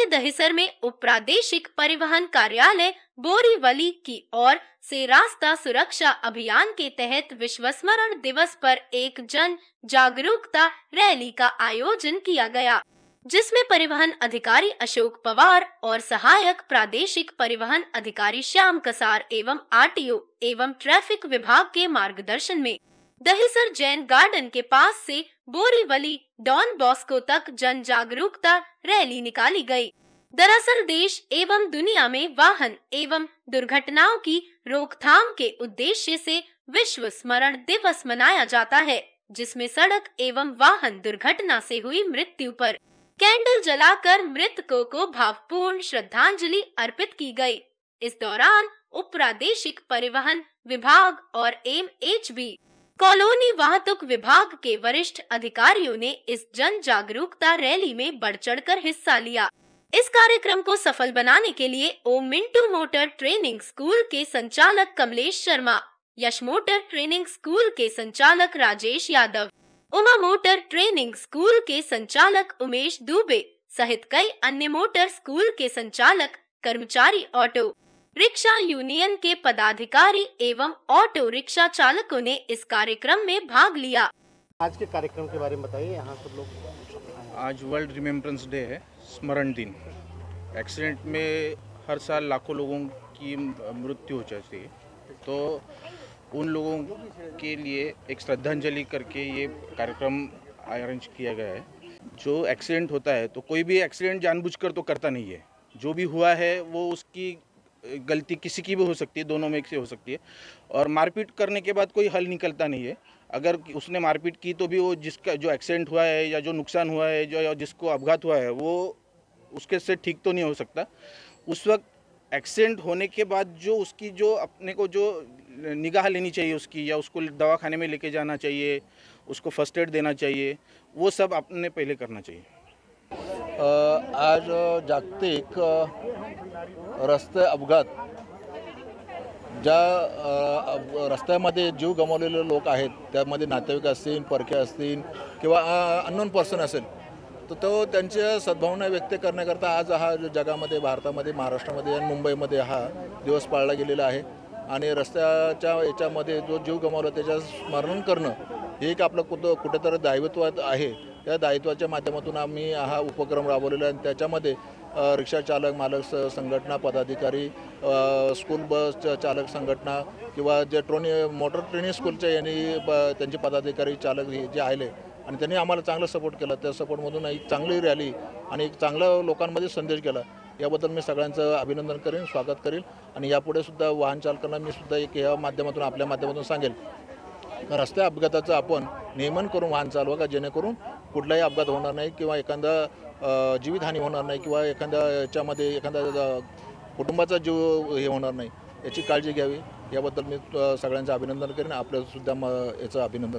के दहिसर में उपप्रादेशिक परिवहन कार्यालय बोरीवली की ओर से रास्ता सुरक्षा अभियान के तहत विश्व स्मरण दिवस पर एक जन जागरूकता रैली का आयोजन किया गया जिसमें परिवहन अधिकारी अशोक पवार और सहायक प्रादेशिक परिवहन अधिकारी श्याम कसार एवं आरटीओ एवं ट्रैफिक विभाग के मार्गदर्शन में दहिसर जैन गार्डन के पास से बोरीवली डॉन बॉस्को तक जन जागरूकता रैली निकाली गई। दरअसल देश एवं दुनिया में वाहन एवं दुर्घटनाओं की रोकथाम के उद्देश्य से विश्व स्मरण दिवस मनाया जाता है जिसमें सड़क एवं वाहन दुर्घटना से हुई मृत्यु पर कैंडल जलाकर मृतकों को भावपूर्ण श्रद्धांजलि अर्पित की गई। इस दौरान उप परिवहन विभाग और एम एच बी कॉलोनी वाहतुक विभाग के वरिष्ठ अधिकारियों ने इस जन जागरूकता रैली में बढ़ चढ़ कर हिस्सा लिया इस कार्यक्रम को सफल बनाने के लिए Om Mintu motor training school के संचालक Kamlesh Sharma Yash motor training school के संचालक Rajesh Yadav Uma motor training school के संचालक उमेश दुबे सहित कई अन्य मोटर स्कूल के संचालक कर्मचारी ऑटो रिक्शा यूनियन के पदाधिकारी एवं ऑटो रिक्शा चालकों ने इस कार्यक्रम में भाग लिया आज के कार्यक्रम के बारे में बताइए यहाँ सब लोग आज वर्ल्ड रिमेम्बरेंस डे है स्मरण दिन एक्सीडेंट में हर साल लाखों लोगों की मृत्यु हो जाती है तो उन लोगों के लिए एक श्रद्धांजलि करके ये कार्यक्रम अरेंज किया गया है जो एक्सीडेंट होता है तो कोई भी एक्सीडेंट जानबूझकर तो करता नहीं है जो भी हुआ है वो उसकी गलती किसी की भी हो सकती है दोनों में एक से हो सकती है और मारपीट करने के बाद कोई हल निकलता नहीं है अगर उसने मारपीट की तो भी वो जिसका जो एक्सीडेंट हुआ है या जो नुकसान हुआ है जो या जिसको अपघात हुआ है वो उसके से ठीक तो नहीं हो सकता उस वक्त एक्सीडेंट होने के बाद जो उसकी जो अपने को जो निगाह लेनी चाहिए उसकी या उसको दवा खाने में लेके जाना चाहिए उसको फर्स्ट एड देना चाहिए वो सब अपने पहले करना चाहिए आज जागतिक रस्ते अपघात ज्या रस्त्यामध्ये जीव गमावलेले लोक आहेत त्यामध्ये नातेवाईक असतील परखे असतील किंवा अननोन पर्सन असेल तर तो त्यांच्या सद्भावना व्यक्त करण्याकरता आज हा जो जगामध्ये भारतामध्ये महाराष्ट्रामध्ये आणि मुंबईमध्ये हा दिवस पाळला गेलेला आहे आणि रस्त्याच्या याच्यामध्ये जो जीव गमावला त्याच्या स्मरण करणं हे एक आपलं कुठं कुठेतरी दायित्वात आहे या दायित्वाच्या माध्यमातून आम्ही हा उपक्रम राबवलेला आहे आणि त्याच्यामध्ये रिक्षा चालक मालक स संघटना पदाधिकारी स्कूल बस चालक संघटना किंवा जे ट्रोनी मोटर ट्रेनिंग स्कूलच्या यांनी प त्यांचे पदाधिकारी चालक जे आले आणि त्यांनी आम्हाला चांगलं सपोर्ट केला त्या सपोर्टमधून एक चांगली रॅली आणि एक चांगला लोकांमध्ये संदेश केला याबद्दल मी सगळ्यांचं अभिनंदन करेन स्वागत करेन आणि यापुढे सुद्धा वाहन चालकांना मी सुद्धा एक या माध्यमातून आपल्या माध्यमातून सांगेल रस्त्या अपघाताचं आपण नियमन करून वाहन चालवा का जेणेकरून कुठलाही अपघात होणार नाही किंवा एखादा जीवितहानी होणार नाही किंवा एखाद्या याच्यामध्ये एखादा कुटुंबाचा जीव हे होणार नाही याची काळजी घ्यावी याबद्दल मी सगळ्यांचं अभिनंदन करेन आपल्यासुद्धा म याचं अभिनंदन